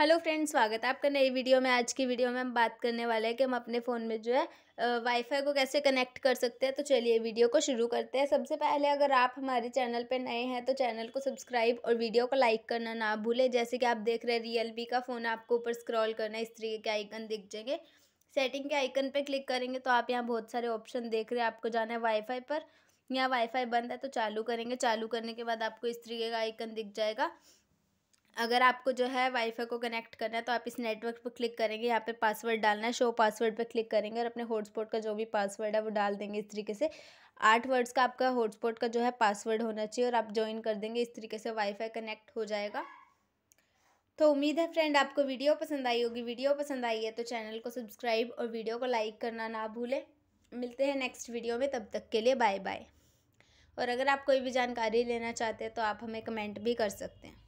hello friends स्वागत है आपका नई वीडियो में आज की वीडियो में हम बात करने वाले हैं कि हम अपने फ़ोन में जो है वाईफाई को कैसे कनेक्ट कर सकते हैं तो चलिए वीडियो को शुरू करते हैं सबसे पहले अगर आप हमारे चैनल पर नए हैं तो चैनल को सब्सक्राइब और वीडियो को लाइक करना ना भूलें जैसे कि आप देख रहे हैं रियल का फ़ोन आपको ऊपर स्क्रॉल करना इस तरीके के आइकन दिख जाएंगे सेटिंग के आइकन पर क्लिक करेंगे तो आप यहाँ बहुत सारे ऑप्शन देख रहे हैं आपको जाना है वाईफाई पर यहाँ वाईफाई बंद है तो चालू करेंगे चालू करने के बाद आपको इस तरीके का आइकन दिख जाएगा अगर आपको जो है वाईफाई को कनेक्ट करना है तो आप इस नेटवर्क पर क्लिक करेंगे यहाँ पे पासवर्ड डालना है शो पासवर्ड पर क्लिक करेंगे और अपने हॉटस्पॉट का जो भी पासवर्ड है वो डाल देंगे इस तरीके से आठ वर्ड्स का आपका हॉटस्पॉट का जो है पासवर्ड होना चाहिए और आप ज्वाइन कर देंगे इस तरीके से वाईफाई कनेक्ट हो जाएगा तो उम्मीद है फ्रेंड आपको वीडियो पसंद आई होगी वीडियो पसंद आई है तो चैनल को सब्सक्राइब और वीडियो को लाइक करना ना भूलें मिलते हैं नेक्स्ट वीडियो में तब तक के लिए बाय बाय और अगर आप कोई भी जानकारी लेना चाहते हैं तो आप हमें कमेंट भी कर सकते हैं